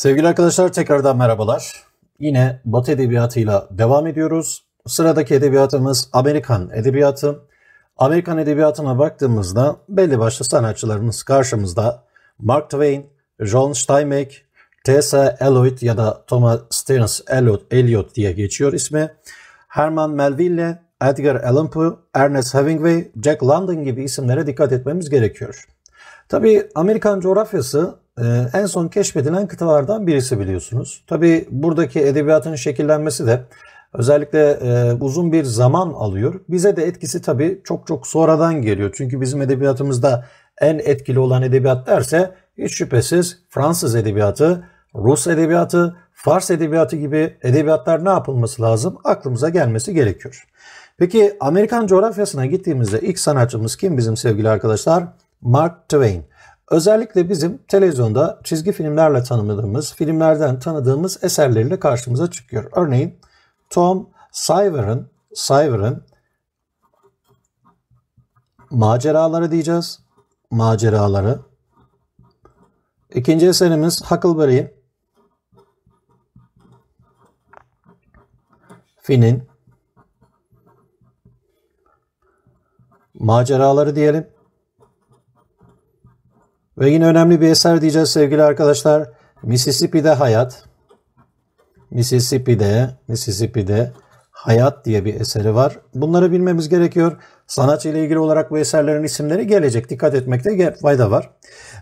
Sevgili arkadaşlar tekrardan merhabalar. Yine Batı edebiyatıyla devam ediyoruz. Sıradaki edebiyatımız Amerikan edebiyatı. Amerikan edebiyatına baktığımızda belli başlı sanatçılarımız karşımızda. Mark Twain, John Steinbeck, Tessa Eliot ya da Thomas Stearns Eliot, Eliot diye geçiyor ismi. Herman Melville, Edgar Allan Poe, Ernest Hemingway, Jack London gibi isimlere dikkat etmemiz gerekiyor. Tabii Amerikan coğrafyası ee, en son keşfedilen kıtalardan birisi biliyorsunuz. Tabi buradaki edebiyatın şekillenmesi de özellikle e, uzun bir zaman alıyor. Bize de etkisi tabi çok çok sonradan geliyor. Çünkü bizim edebiyatımızda en etkili olan edebiyat derse hiç şüphesiz Fransız edebiyatı, Rus edebiyatı, Fars edebiyatı gibi edebiyatlar ne yapılması lazım? Aklımıza gelmesi gerekiyor. Peki Amerikan coğrafyasına gittiğimizde ilk sanatçımız kim bizim sevgili arkadaşlar? Mark Twain. Özellikle bizim televizyonda çizgi filmlerle tanımladığımız, filmlerden tanıdığımız eserleriyle karşımıza çıkıyor. Örneğin Tom Sawyer'ın Sawyer'ın maceraları diyeceğiz. Maceraları. İkinci eserimiz Huckleberry. Finn'in maceraları diyelim. Ve yine önemli bir eser diyeceğiz sevgili arkadaşlar. Mississippi'de Hayat. Mississippi'de, Mississippi'de Hayat diye bir eseri var. Bunları bilmemiz gerekiyor. Sanatçı ile ilgili olarak bu eserlerin isimleri gelecek. Dikkat etmekte fayda var.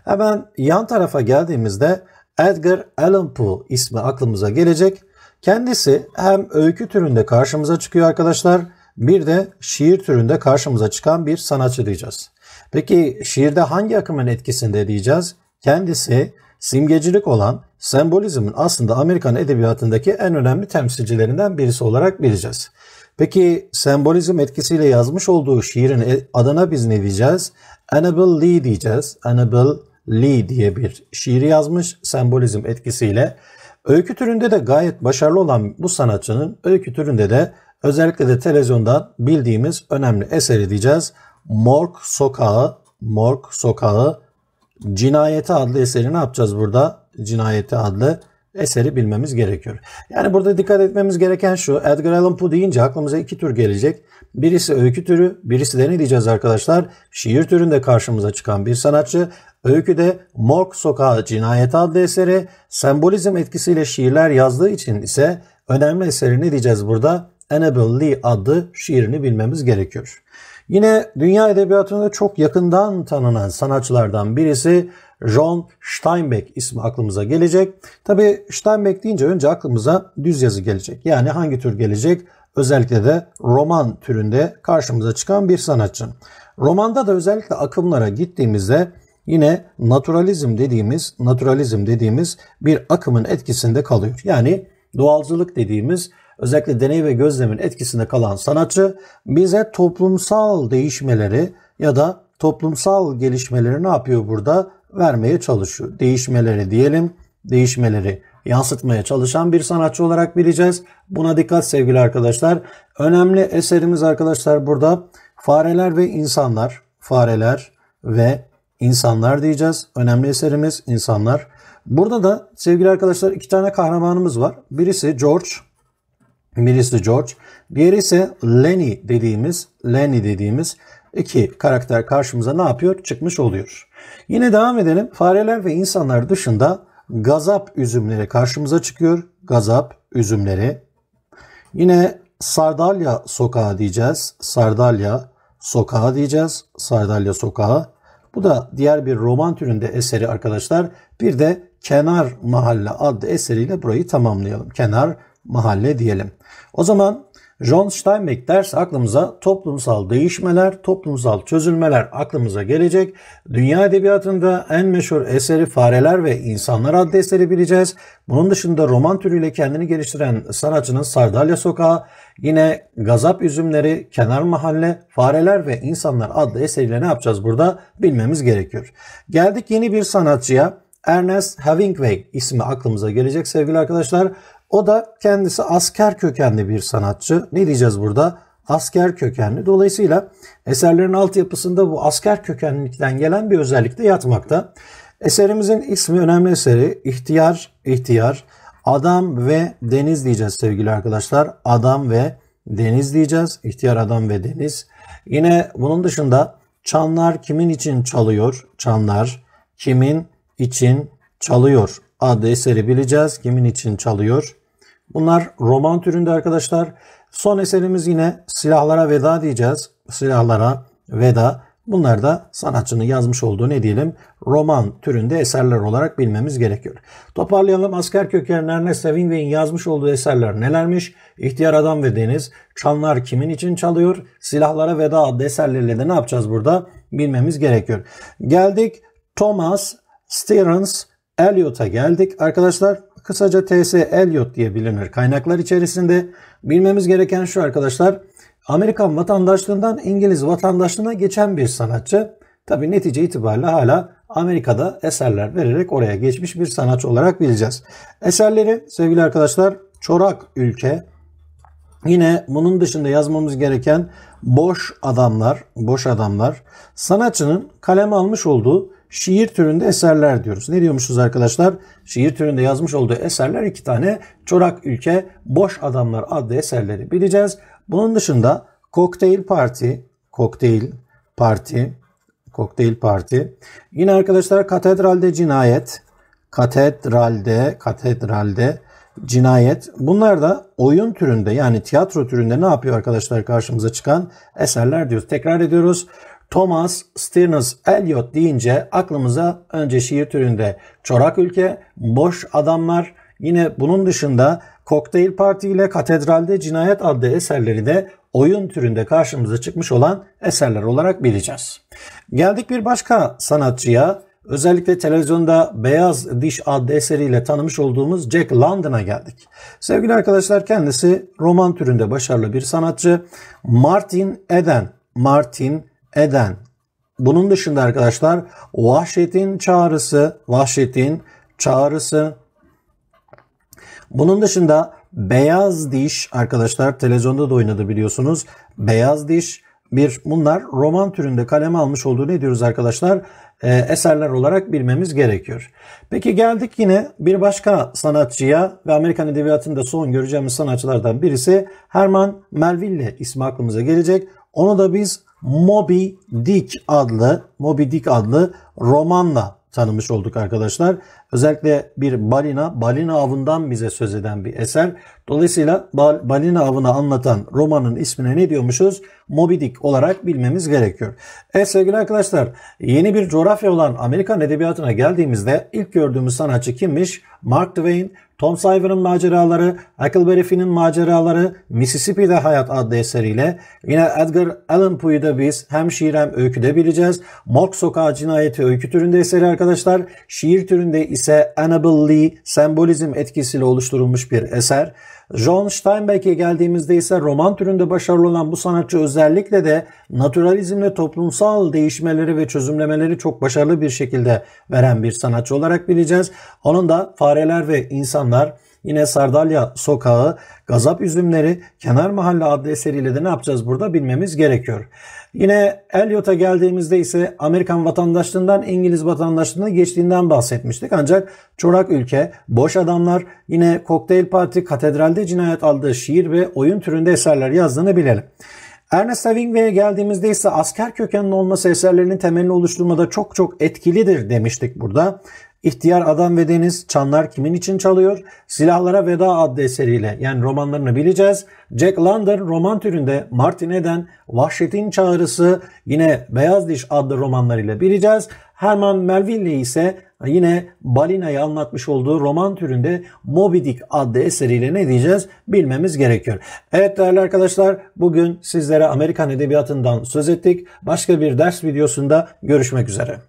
Hemen yan tarafa geldiğimizde Edgar Allan Poe ismi aklımıza gelecek. Kendisi hem öykü türünde karşımıza çıkıyor arkadaşlar. Bir de şiir türünde karşımıza çıkan bir sanatçı diyeceğiz. Peki şiirde hangi akımın etkisinde diyeceğiz? Kendisi simgecilik olan sembolizmin aslında Amerikan edebiyatındaki en önemli temsilcilerinden birisi olarak bileceğiz. Peki sembolizm etkisiyle yazmış olduğu şiirin e, adına biz ne diyeceğiz? Annabel Lee diyeceğiz. Annabel Lee diye bir şiiri yazmış sembolizm etkisiyle. Öykü türünde de gayet başarılı olan bu sanatçının öykü türünde de özellikle de televizyondan bildiğimiz önemli eseri diyeceğiz. Morg Sokağı, Morg Sokağı Cinayeti adlı eseri ne yapacağız burada? Cinayeti adlı eseri bilmemiz gerekiyor. Yani burada dikkat etmemiz gereken şu. Edgar Allan Poe deyince aklımıza iki tür gelecek. Birisi öykü türü, birisi de ne diyeceğiz arkadaşlar? Şiir türünde karşımıza çıkan bir sanatçı. Öykü de Morg Sokağı Cinayeti adlı eseri sembolizm etkisiyle şiirler yazdığı için ise önemli eseri ne diyeceğiz burada? Annabel Lee adlı şiirini bilmemiz gerekiyor. Yine dünya edebiyatında çok yakından tanınan sanatçılardan birisi John Steinbeck ismi aklımıza gelecek. Tabi Steinbeck deyince önce aklımıza düz yazı gelecek. Yani hangi tür gelecek? Özellikle de roman türünde karşımıza çıkan bir sanatçı. Romanda da özellikle akımlara gittiğimizde yine naturalizm dediğimiz, naturalizm dediğimiz bir akımın etkisinde kalıyor. Yani doğalcılık dediğimiz özellikle deney ve gözlemin etkisinde kalan sanatçı bize toplumsal değişmeleri ya da toplumsal gelişmeleri ne yapıyor burada? Vermeye çalışıyor. Değişmeleri diyelim, değişmeleri yansıtmaya çalışan bir sanatçı olarak bileceğiz. Buna dikkat sevgili arkadaşlar. Önemli eserimiz arkadaşlar burada fareler ve insanlar. Fareler ve insanlar diyeceğiz. Önemli eserimiz insanlar. Burada da sevgili arkadaşlar iki tane kahramanımız var. Birisi George, Birisi George, diğeri ise Lenny dediğimiz, Lenny dediğimiz iki karakter karşımıza ne yapıyor? Çıkmış oluyor. Yine devam edelim. Fareler ve insanlar dışında gazap üzümleri karşımıza çıkıyor. Gazap üzümleri. Yine Sardalya sokağı diyeceğiz. Sardalya sokağı diyeceğiz. Sardalya sokağı. Bu da diğer bir roman türünde eseri arkadaşlar. Bir de Kenar Mahalle adlı eseriyle burayı tamamlayalım. Kenar mahalle diyelim. O zaman John Steinbeck ders aklımıza toplumsal değişmeler, toplumsal çözülmeler aklımıza gelecek. Dünya edebiyatında en meşhur eseri Fareler ve İnsanlar adlı eseri bileceğiz. Bunun dışında roman türüyle kendini geliştiren sanatçının Sardalya Sokağı, yine Gazap Üzümleri, Kenar Mahalle, Fareler ve İnsanlar adlı eseriyle ne yapacağız burada bilmemiz gerekiyor. Geldik yeni bir sanatçıya. Ernest Hemingway ismi aklımıza gelecek sevgili arkadaşlar. O da kendisi asker kökenli bir sanatçı. Ne diyeceğiz burada? Asker kökenli. Dolayısıyla eserlerin altyapısında bu asker kökenlikten gelen bir özellik de yatmakta. Eserimizin ismi önemli eseri İhtiyar, İhtiyar, Adam ve Deniz diyeceğiz sevgili arkadaşlar. Adam ve Deniz diyeceğiz. İhtiyar Adam ve Deniz. Yine bunun dışında Çanlar kimin için çalıyor? Çanlar kimin için çalıyor? Adlı eseri bileceğiz. Kimin için çalıyor? Bunlar roman türünde arkadaşlar. Son eserimiz yine Silahlara Veda diyeceğiz. Silahlara Veda. Bunlar da sanatçının yazmış olduğu ne diyelim roman türünde eserler olarak bilmemiz gerekiyor. Toparlayalım asker kökenli Ernest Hemingway'in yazmış olduğu eserler nelermiş? İhtiyar Adam ve Deniz, Çanlar Kimin için Çalıyor, Silahlara Veda adlı eserleriyle de ne yapacağız burada bilmemiz gerekiyor. Geldik Thomas Stearns Eliot'a geldik. Arkadaşlar kısaca T.S. Eliot diye bilinir. Kaynaklar içerisinde bilmemiz gereken şu arkadaşlar. Amerikan vatandaşlığından İngiliz vatandaşlığına geçen bir sanatçı. Tabi netice itibariyle hala Amerika'da eserler vererek oraya geçmiş bir sanatçı olarak bileceğiz. Eserleri sevgili arkadaşlar Çorak Ülke, Yine bunun dışında yazmamız gereken boş adamlar, boş adamlar sanatçının kaleme almış olduğu şiir türünde eserler diyoruz. Ne diyormuşuz arkadaşlar? Şiir türünde yazmış olduğu eserler iki tane Çorak Ülke Boş Adamlar adlı eserleri bileceğiz. Bunun dışında Kokteyl Parti, Kokteyl Parti, Kokteyl Parti. Yine arkadaşlar Katedralde Cinayet, Katedralde, Katedralde Cinayet. Bunlar da oyun türünde yani tiyatro türünde ne yapıyor arkadaşlar karşımıza çıkan eserler diyoruz. Tekrar ediyoruz. Thomas Stearns Eliot deyince aklımıza önce şiir türünde Çorak Ülke, Boş Adamlar, yine bunun dışında Kokteyl Parti ile Katedralde Cinayet adlı eserleri de oyun türünde karşımıza çıkmış olan eserler olarak bileceğiz. Geldik bir başka sanatçıya. Özellikle televizyonda Beyaz Diş adlı eseriyle tanımış olduğumuz Jack London'a geldik. Sevgili arkadaşlar kendisi roman türünde başarılı bir sanatçı. Martin Eden, Martin eden. Bunun dışında arkadaşlar vahşetin çağrısı, vahşetin çağrısı. Bunun dışında beyaz diş arkadaşlar televizyonda da oynadı biliyorsunuz. Beyaz diş bir bunlar roman türünde kaleme almış olduğu ne diyoruz arkadaşlar? E, eserler olarak bilmemiz gerekiyor. Peki geldik yine bir başka sanatçıya ve Amerikan Edebiyatı'nda son göreceğimiz sanatçılardan birisi Herman Melville ismi aklımıza gelecek. Onu da biz Moby Dick adlı Moby Dick adlı romanla tanımış olduk arkadaşlar. Özellikle bir balina, balina avından bize söz eden bir eser. Dolayısıyla bal, balina avını anlatan romanın ismine ne diyormuşuz? Moby Dick olarak bilmemiz gerekiyor. Evet sevgili arkadaşlar yeni bir coğrafya olan Amerikan edebiyatına geldiğimizde ilk gördüğümüz sanatçı kimmiş? Mark Twain, Tom Sawyer'ın maceraları, Huckleberry Finn'in maceraları, Mississippi'de Hayat adlı eseriyle yine Edgar Allan Poe'yu da biz hem şiir hem öyküde bileceğiz. Mork Sokağı Cinayeti öykü türünde eseri arkadaşlar, şiir türünde ise Annabel Lee sembolizm etkisiyle oluşturulmuş bir eser. John Steinbeck'e geldiğimizde ise roman türünde başarılı olan bu sanatçı özellikle de naturalizmle toplumsal değişmeleri ve çözümlemeleri çok başarılı bir şekilde veren bir sanatçı olarak bileceğiz. Onun da Fareler ve İnsanlar Yine Sardalya Sokağı, Gazap Üzümleri, Kenar Mahalle adlı eseriyle de ne yapacağız burada bilmemiz gerekiyor. Yine Eliot'a geldiğimizde ise Amerikan vatandaşlığından İngiliz vatandaşlığına geçtiğinden bahsetmiştik. Ancak Çorak Ülke, Boş Adamlar, yine Kokteyl Parti, Katedralde Cinayet aldığı şiir ve oyun türünde eserler yazdığını bilelim. Ernest Hemingway'e geldiğimizde ise asker kökenli olması eserlerinin temelini oluşturmada çok çok etkilidir demiştik burada. İhtiyar Adam ve Deniz, Çanlar Kimin İçin Çalıyor, Silahlara Veda adlı eseriyle yani romanlarını bileceğiz. Jack London roman türünde Martin Eden, Vahşetin Çağrısı, yine Beyaz Diş adlı romanlarıyla bileceğiz. Herman Melville ise yine Balina'yı anlatmış olduğu roman türünde Moby Dick adlı eseriyle ne diyeceğiz bilmemiz gerekiyor. Evet değerli arkadaşlar bugün sizlere Amerikan edebiyatından söz ettik. Başka bir ders videosunda görüşmek üzere.